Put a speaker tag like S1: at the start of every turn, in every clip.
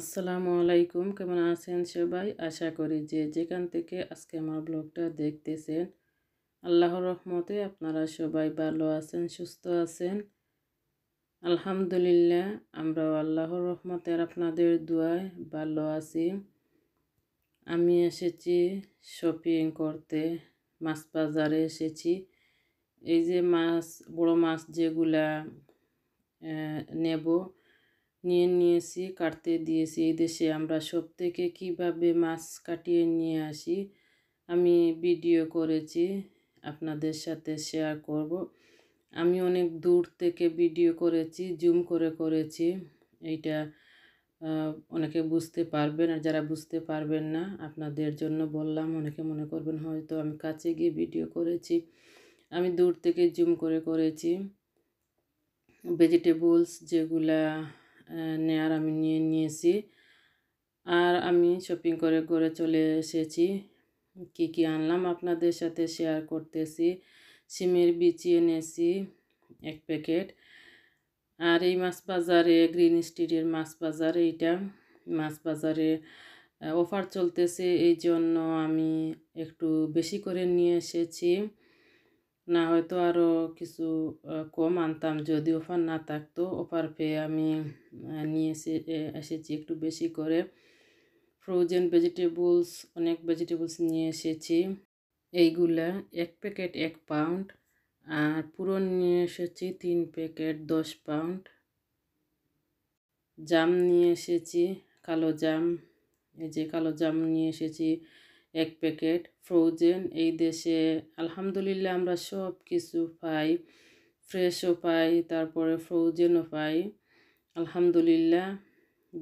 S1: আসসালামু আলাইকুম কেমন আছেন সবাই আশা করি যে যেখান থেকে আজকে আমার ব্লগটা দেখতেছেন আল্লাহর রহমতে আপনারা সবাই ভালো আছেন সুস্থ আছেন আলহামদুলিল্লাহ আমরাও আল্লাহর রহমতের আপনাদের দোয়ায় ভালো আছি আমি এসেছি শপিং করতে মাছ বাজারে এসেছি এই যে মাছ বড় মাছ যেগুলা নেব নিয়ে নিয়েছি কাটতে দিয়েছি এই দেশে আমরা সব থেকে কীভাবে মাছ কাটিয়ে নিয়ে আসি আমি ভিডিও করেছি আপনাদের সাথে শেয়ার করব আমি অনেক দূর থেকে ভিডিও করেছি জুম করে করেছি এইটা অনেকে বুঝতে পারবেন আর যারা বুঝতে পারবেন না আপনাদের জন্য বললাম অনেকে মনে করবেন হয়তো আমি কাছে গিয়ে ভিডিও করেছি আমি দূর থেকে জুম করে করেছি ভেজিটেবলস যেগুলা নেয়ার আমি নিয়ে নিয়েছি আর আমি শপিং করে করে চলে এসেছি কি কি আনলাম আপনাদের সাথে শেয়ার করতেছি সিমের বিচি এনেছি এক প্যাকেট আর এই মাছ বাজারে গ্রিন স্ট্রিটের মাছ বাজার এইটা মাছ বাজারে অফার চলতেছে এই জন্য আমি একটু বেশি করে নিয়ে এসেছি না হয়তো আরও কিছু কম আনতাম যদি অফার না থাকতো অফার পেয়ে আমি নিয়ে এসে এসেছি একটু বেশি করে ফ্রোজেন ভেজিটেবলস অনেক ভেজিটেবলস নিয়ে এসেছি এইগুলা এক প্যাকেট এক পাউন্ড আর পুরো নিয়ে এসেছি তিন প্যাকেট দশ পাউন্ড জাম নিয়ে এসেছি কালো জাম এই যে কালো জাম নিয়ে এসেছি এক প্যাকেট ফ্রোজেন এই দেশে আলহামদুলিল্লাহ আমরা সব কিছু পাই ফ্রেশও পাই তারপরে ফ্রোজেনও পাই আলহামদুলিল্লাহ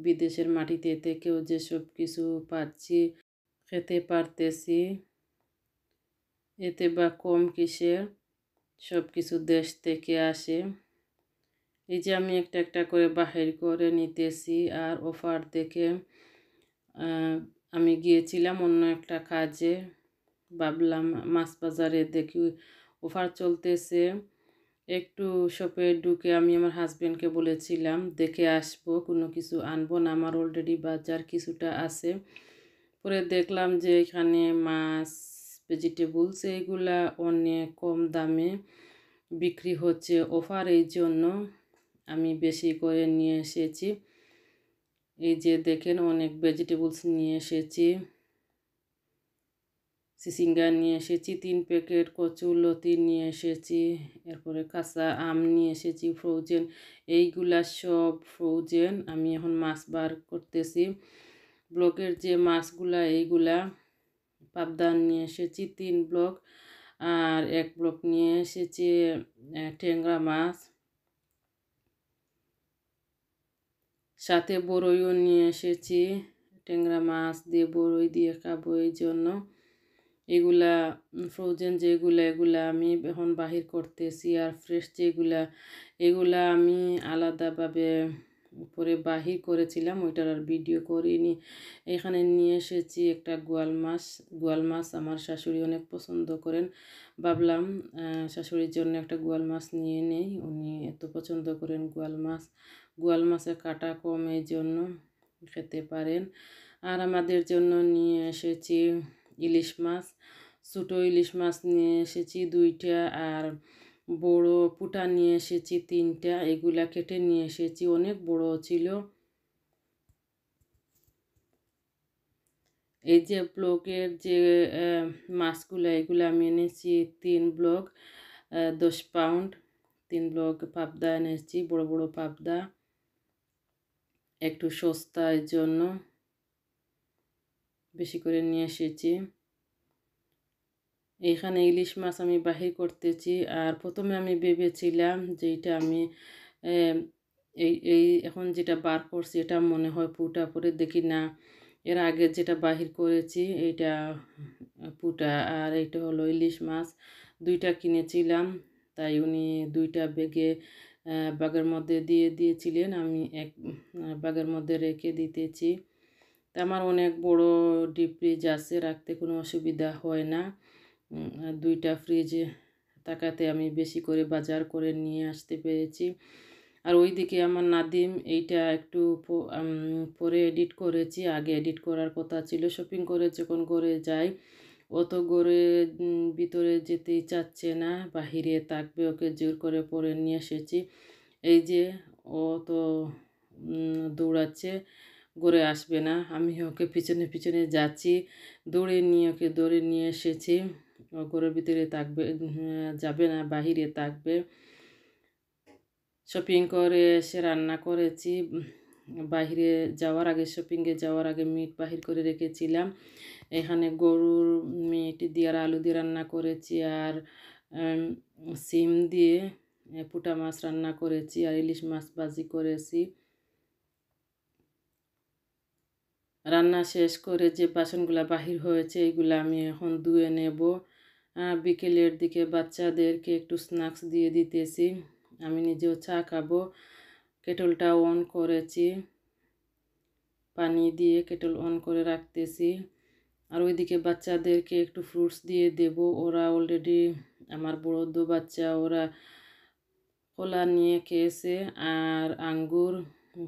S1: বিদেশের মাটিতে থেকেও যে সব কিছু পাচ্ছি খেতে পারতেছি এতে বা কম কিসের সব কিছু দেশ থেকে আসে এই যে আমি একটা একটা করে বাহির করে নিতেছি আর অফার দেখে আমি গিয়েছিলাম অন্য একটা কাজে ভাবলাম মাছ বাজারে দেখি অফার চলতেছে একটু শপে ঢুকে আমি আমার হাজব্যান্ডকে বলেছিলাম দেখে আসবো কোনো কিছু আনবো না আমার অলরেডি বাজার কিছুটা আছে পরে দেখলাম যে এখানে মাছ ভেজিটেবলস এইগুলা অনেক কম দামে বিক্রি হচ্ছে অফার এই জন্য আমি বেশি করে নিয়ে এসেছি এই যে দেখেন অনেক ভেজিটেবলস নিয়ে এসেছি সিসিঙ্গা নিয়ে এসেছি তিন প্যাকেট কচুর লতি নিয়ে এসেছি এরপরে কাঁচা আম নিয়ে এসেছি ফ্রোজেন এইগুলা সব ফ্রোজেন আমি এখন মাছ বার করতেছি ব্লকের যে মাছগুলা এইগুলা পাবদান নিয়ে এসেছি তিন ব্লক আর এক ব্লক নিয়ে এসেছি ট্যাংরা মাছ সাথে বড়ইও নিয়ে এসেছি ট্যাংরা মাছ দিয়ে বড়ই দিয়ে খাবো এই জন্য এগুলা ফ্রোজেন যেগুলা এগুলা আমি এখন বাহির করতেছি আর ফ্রেশ যেগুলা এগুলা আমি আলাদাভাবে উপরে বাহির করেছিলাম ওইটার আর ভিডিও করিনি এখানে নিয়ে এসেছি একটা গোয়াল মাছ গোয়াল মাছ আমার শাশুড়ি অনেক পছন্দ করেন ভাবলাম শাশুড়ির জন্য একটা গোয়াল মাছ নিয়ে নেই উনি এত পছন্দ করেন গোয়াল মাছ গোয়াল মাছের কাটা কম এই জন্য খেতে পারেন আর আমাদের জন্য নিয়ে এসেছি ইলিশ মাছ ছোটো ইলিশ মাছ নিয়ে এসেছি দুইটা আর বড় পুটা নিয়ে এসেছি তিনটা এগুলা কেটে নিয়ে এসেছি অনেক বড় ছিল এই যে ব্লকের যে মাছগুলো এগুলো আমি এনেছি তিন ব্লক দশ পাউন্ড তিন ব্লক পাবদা এনেছি বড় বড় পাবদা একটু সস্তার জন্য বেশি করে নিয়ে এসেছি এইখানে ইলিশ মাছ আমি বাহির করতেছি আর প্রথমে আমি ভেবেছিলাম যে এটা আমি এই এই এখন যেটা বার করছি এটা মনে হয় পুটা পরে দেখি না এর আগে যেটা বাহির করেছি এটা পুটা আর এটা হলো ইলিশ মাছ দুইটা কিনেছিলাম তাই উনি দুইটা ব্যাগে বাগের মধ্যে দিয়ে দিয়েছিলেন আমি এক বাগের মধ্যে রেখে দিতেছি তা আমার অনেক বড় ডিপ ফ্রিজ আছে রাখতে কোনো অসুবিধা হয় না দুইটা ফ্রিজ টাকাতে আমি বেশি করে বাজার করে নিয়ে আসতে পেরেছি আর ওইদিকে আমার নাদিম এইটা একটু পরে এডিট করেছি আগে এডিট করার কথা ছিল শপিং করে যখন করে যাই অত গড়ে ভিতরে যেতেই চাচ্ছে না বাহিরে তাকবে ওকে জোর করে পরে নিয়ে এসেছি এই যে ও তো দৌড়াচ্ছে গড়ে আসবে না আমি ওকে পিছনে পিছনে যাচ্ছি দৌড়ে নিয়ে ওকে দৌড়ে নিয়ে এসেছি ও গড়ের ভিতরে তাকবে যাবে না বাহিরে তাকবে শপিং করে এসে রান্না করেছি বাহিরে যাওয়ার আগে শপিংয়ে যাওয়ার আগে মিট বাহির করে রেখেছিলাম এখানে গরুর মিট দিয়ে আর আলু দিয়ে রান্না করেছি আর সিম দিয়ে পুটা মাছ রান্না করেছি আর ইলিশ মাছ ভাজি করেছি রান্না শেষ করে যে বাসনগুলো বাহির হয়েছে এইগুলো আমি এখন ধুয়ে নেব বিকেলের দিকে বাচ্চাদেরকে একটু স্ন্যাক্স দিয়ে দিতেছি আমি নিজেও চা খাবো কেটলটা অন করেছি পানি দিয়ে কেটল অন করে রাখতেছি আর ওইদিকে বাচ্চাদেরকে একটু ফ্রুটস দিয়ে দেব ওরা অলরেডি আমার বড় বাচ্চা ওরা কলা নিয়ে খেয়েছে আর আঙ্গুর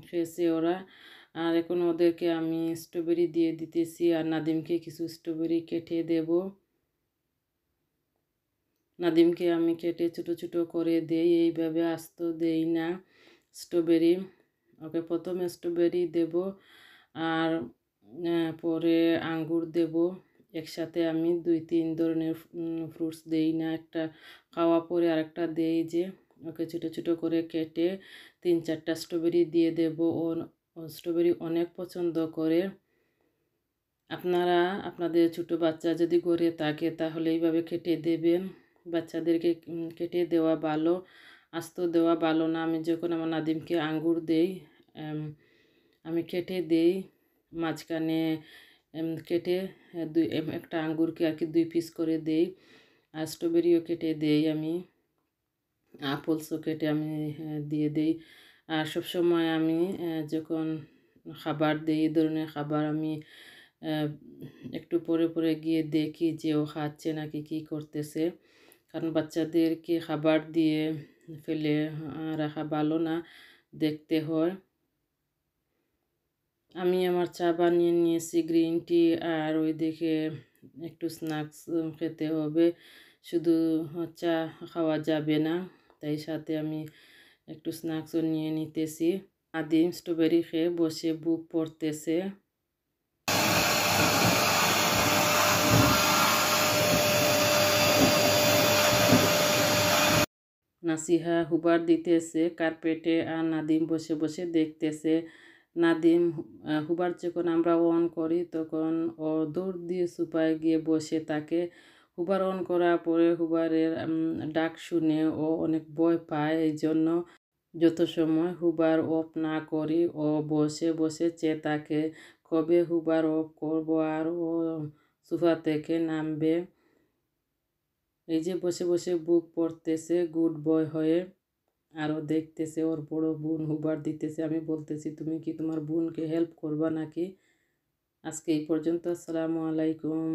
S1: খেয়েছে ওরা আর এখন ওদেরকে আমি স্ট্রবেরি দিয়ে দিতেছি আর নাদিমকে কিছু স্ট্রবেরি কেটে দেব নাদিমকে আমি কেটে ছোট ছোট করে দেই এইভাবে আস্ত দেই না স্ট্রবেরি ওকে প্রথমে স্ট্রবেরি দেব আর পরে আঙ্গুর দেব একসাথে আমি দুই তিন ধরনের ফ্রুটস দেই না একটা খাওয়া পরে আরেকটা দেই যে ওকে ছোটো ছোটো করে কেটে তিন চারটা স্ট্রবেরি দিয়ে দেব ও স্ট্রবেরি অনেক পছন্দ করে আপনারা আপনাদের ছোট বাচ্চা যদি গড়ে থাকে তাহলে এইভাবে কেটে দেবেন বাচ্চাদেরকে কেটে দেওয়া ভালো আস্ত দেওয়া ভালো না আমি যখন আমার নাদিমকে আঙ্গুর দেই আমি কেটে দেই মাঝখানে কেটে দুই একটা আঙ্গুরকে আর কি দুই পিস করে দেই আর স্ট্রবেরিও কেটে দেই আমি আপলসও কেটে আমি দিয়ে দেই আর সবসময় আমি যখন খাবার দিই এই ধরনের খাবার আমি একটু পরে পরে গিয়ে দেখি যে ও খাচ্ছে নাকি কি করতেছে কারণ বাচ্চাদেরকে খাবার দিয়ে ফেলে রাখা ভালো না দেখতে হয় আমি আমার চা বানিয়ে নিয়েছি গ্রিন টি আর ওই দেখে একটু স্ন্যাক্স খেতে হবে শুধু চা খাওয়া যাবে না তাই সাথে আমি একটু স্ন্যাক্সও নিয়ে নিতেছি আদিম স্ট্রবেরি খেয়ে বসে বুক পড়তেছে নাসিহা হুবার দিতেছে কার্পেটে আর নাদিম বসে বসে দেখতেছে নাদিম হুবার যখন আমরা অন করি তখন ও দূর দিয়ে সুপায় গিয়ে বসে তাকে হুবার অন করার পরে হুবারের ডাক শুনে ও অনেক ভয় পায় এই জন্য যত সময় হুবার অফ না করি ও বসে বসে চেয়ে তাকে কবে হুবার অফ করবো আর ও সুফা থেকে নামবে এই যে বসে বসে বুক পড়তেছে গুড বয় হয়ে আরও দেখতেছে ওর বড় বোন হুবার দিতেছে আমি বলতেছি তুমি কি তোমার বোনকে হেল্প করবা নাকি আজকে এই পর্যন্ত আসসালামু আলাইকুম